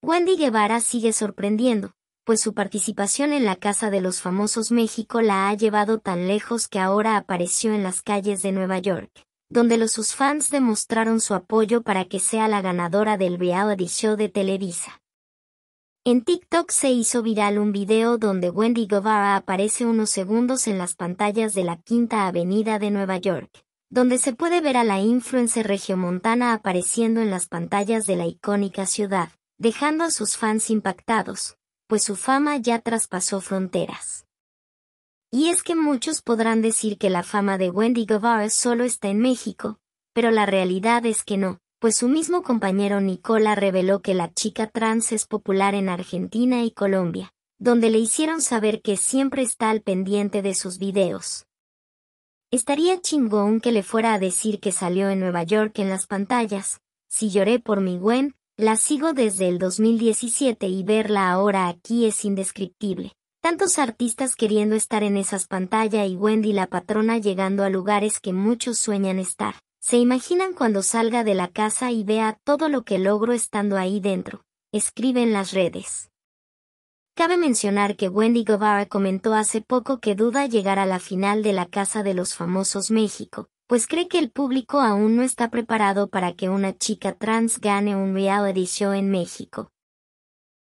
Wendy Guevara sigue sorprendiendo, pues su participación en la Casa de los Famosos México la ha llevado tan lejos que ahora apareció en las calles de Nueva York, donde los sus fans demostraron su apoyo para que sea la ganadora del reality show de Televisa. En TikTok se hizo viral un video donde Wendy Guevara aparece unos segundos en las pantallas de la Quinta Avenida de Nueva York, donde se puede ver a la influencer regiomontana apareciendo en las pantallas de la icónica ciudad dejando a sus fans impactados, pues su fama ya traspasó fronteras. Y es que muchos podrán decir que la fama de Wendy Guevara solo está en México, pero la realidad es que no, pues su mismo compañero Nicola reveló que la chica trans es popular en Argentina y Colombia, donde le hicieron saber que siempre está al pendiente de sus videos. Estaría chingón que le fuera a decir que salió en Nueva York en las pantallas, si lloré por mi Wendy, la sigo desde el 2017 y verla ahora aquí es indescriptible. Tantos artistas queriendo estar en esas pantallas y Wendy la patrona llegando a lugares que muchos sueñan estar. Se imaginan cuando salga de la casa y vea todo lo que logro estando ahí dentro. Escribe en las redes. Cabe mencionar que Wendy Guevara comentó hace poco que duda llegar a la final de la Casa de los Famosos México, pues cree que el público aún no está preparado para que una chica trans gane un reality show en México.